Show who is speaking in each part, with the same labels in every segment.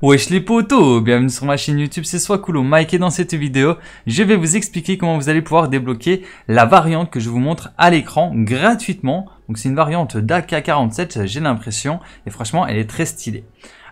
Speaker 1: Wesh les potos, bienvenue sur ma chaîne YouTube, c'est Soit Soakulo, Mike et dans cette vidéo, je vais vous expliquer comment vous allez pouvoir débloquer la variante que je vous montre à l'écran gratuitement. Donc c'est une variante d'AK47, j'ai l'impression, et franchement elle est très stylée.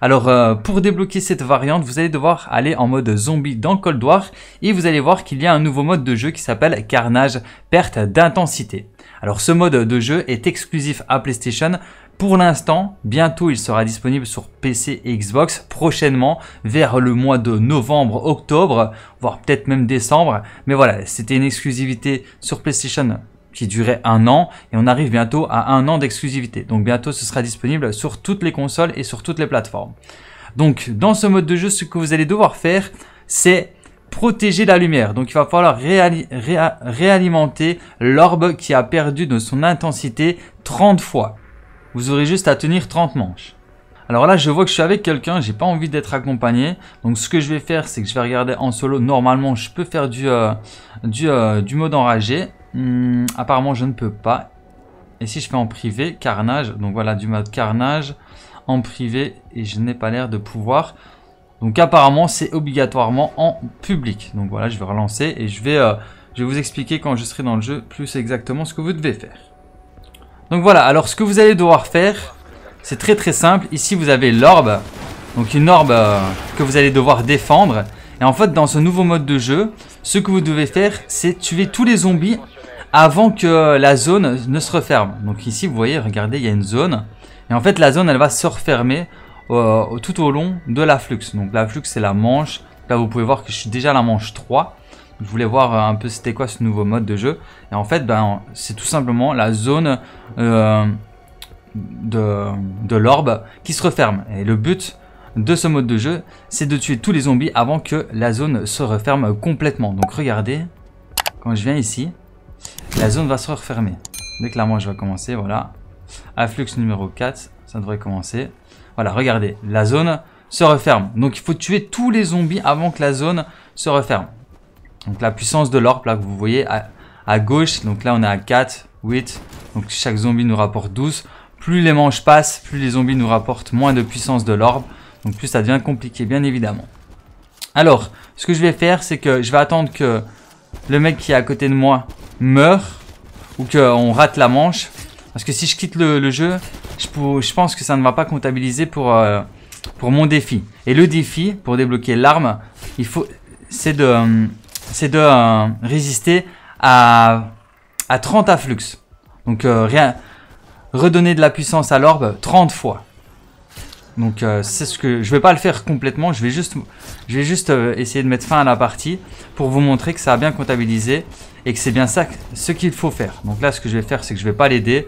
Speaker 1: Alors euh, pour débloquer cette variante, vous allez devoir aller en mode zombie dans Cold War et vous allez voir qu'il y a un nouveau mode de jeu qui s'appelle Carnage, perte d'intensité. Alors ce mode de jeu est exclusif à PlayStation, pour l'instant, bientôt il sera disponible sur PC et Xbox, prochainement vers le mois de novembre, octobre, voire peut-être même décembre. Mais voilà, c'était une exclusivité sur PlayStation qui durait un an et on arrive bientôt à un an d'exclusivité. Donc bientôt ce sera disponible sur toutes les consoles et sur toutes les plateformes. Donc dans ce mode de jeu, ce que vous allez devoir faire, c'est protéger la lumière. Donc il va falloir réalimenter l'orbe qui a perdu de son intensité 30 fois. Vous aurez juste à tenir 30 manches. Alors là, je vois que je suis avec quelqu'un, j'ai pas envie d'être accompagné. Donc ce que je vais faire, c'est que je vais regarder en solo. Normalement, je peux faire du, euh, euh, du, mode enragé. Hmm, apparemment, je ne peux pas. Et si je fais en privé, carnage. Donc voilà, du mode carnage en privé. Et je n'ai pas l'air de pouvoir. Donc apparemment, c'est obligatoirement en public. Donc voilà, je vais relancer et je vais, euh, je vais vous expliquer quand je serai dans le jeu plus exactement ce que vous devez faire. Donc voilà, alors ce que vous allez devoir faire, c'est très très simple. Ici vous avez l'orbe, donc une orbe euh, que vous allez devoir défendre. Et en fait dans ce nouveau mode de jeu, ce que vous devez faire, c'est tuer tous les zombies avant que la zone ne se referme. Donc ici vous voyez, regardez, il y a une zone. Et en fait la zone elle va se refermer euh, tout au long de la flux. Donc la flux c'est la manche. Là vous pouvez voir que je suis déjà à la manche 3 je voulais voir euh, un peu c'était quoi ce nouveau mode de jeu. Et en fait, ben, c'est tout simplement la zone euh, de, de l'orbe qui se referme. Et le but de ce mode de jeu, c'est de tuer tous les zombies avant que la zone se referme complètement. Donc regardez, quand je viens ici, la zone va se refermer. Dès que moi je vais commencer, voilà. Afflux numéro 4, ça devrait commencer. Voilà, regardez, la zone se referme. Donc il faut tuer tous les zombies avant que la zone se referme. Donc la puissance de l'orbe, là, que vous voyez à, gauche. Donc là, on est à 4, 8. Donc chaque zombie nous rapporte 12. Plus les manches passent, plus les zombies nous rapportent moins de puissance de l'orbe. Donc plus ça devient compliqué, bien évidemment. Alors, ce que je vais faire, c'est que je vais attendre que le mec qui est à côté de moi meure Ou qu'on euh, rate la manche. Parce que si je quitte le, jeu, je, je, pense que ça ne va pas comptabiliser pour, euh, pour mon défi. Et le défi, pour débloquer l'arme, il faut... C'est de... Euh, c'est de euh, résister à, à 30 afflux. Donc euh, rien, redonner de la puissance à l'orbe 30 fois. Donc euh, c'est ce que je vais pas le faire complètement, je vais juste, je vais juste essayer de mettre fin à la partie pour vous montrer que ça a bien comptabilisé et que c'est bien ça ce qu'il faut faire. Donc là ce que je vais faire c'est que je vais pas l'aider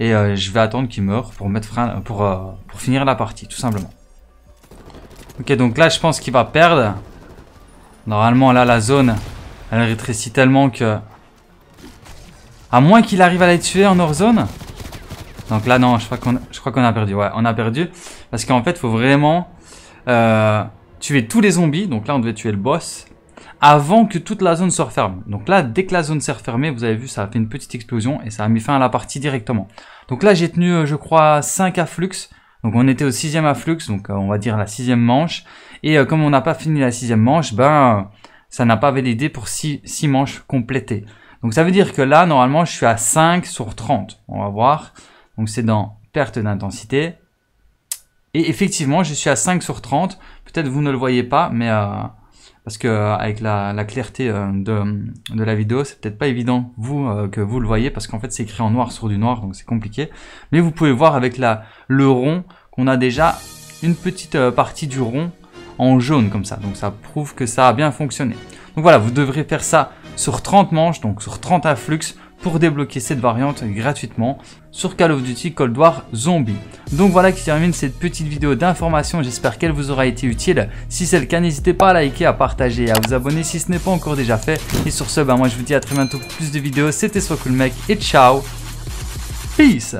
Speaker 1: et je vais attendre qu'il meure pour mettre fin, pour, pour finir la partie tout simplement. Ok donc là je pense qu'il va perdre. Normalement, là, la zone, elle rétrécit tellement que... À moins qu'il arrive à la tuer en hors zone. Donc là, non, je crois qu'on a perdu. Ouais, on a perdu. Parce qu'en fait, il faut vraiment euh, tuer tous les zombies. Donc là, on devait tuer le boss. Avant que toute la zone se referme. Donc là, dès que la zone s'est refermée, vous avez vu, ça a fait une petite explosion. Et ça a mis fin à la partie directement. Donc là, j'ai tenu, euh, je crois, 5 afflux. Donc on était au sixième afflux, donc euh, on va dire la sixième manche. Et euh, comme on n'a pas fini la sixième manche, ben ça n'a pas validé pour six, manches complétées. Donc ça veut dire que là, normalement, je suis à 5 sur 30. On va voir. Donc c'est dans perte d'intensité. Et effectivement, je suis à 5 sur 30. Peut-être vous ne le voyez pas, mais euh, parce que euh, avec la, clarté euh, de, la vidéo, c'est peut-être pas évident vous euh, que vous le voyez parce qu'en fait c'est écrit en noir sur du noir, donc c'est compliqué. Mais vous pouvez voir avec la, le rond qu'on a déjà une petite partie du rond en jaune comme ça. Donc ça prouve que ça a bien fonctionné. Donc voilà, vous devrez faire ça sur 30 manches, donc sur 30 afflux pour débloquer cette variante gratuitement sur Call of Duty Cold War Zombie. Donc voilà qui termine cette petite vidéo d'information, j'espère qu'elle vous aura été utile. Si c'est le cas, n'hésitez pas à liker, à partager et à vous abonner si ce n'est pas encore déjà fait. Et sur ce, bah, moi je vous dis à très bientôt pour plus de vidéos, c'était Soit Cool Mec et ciao Peace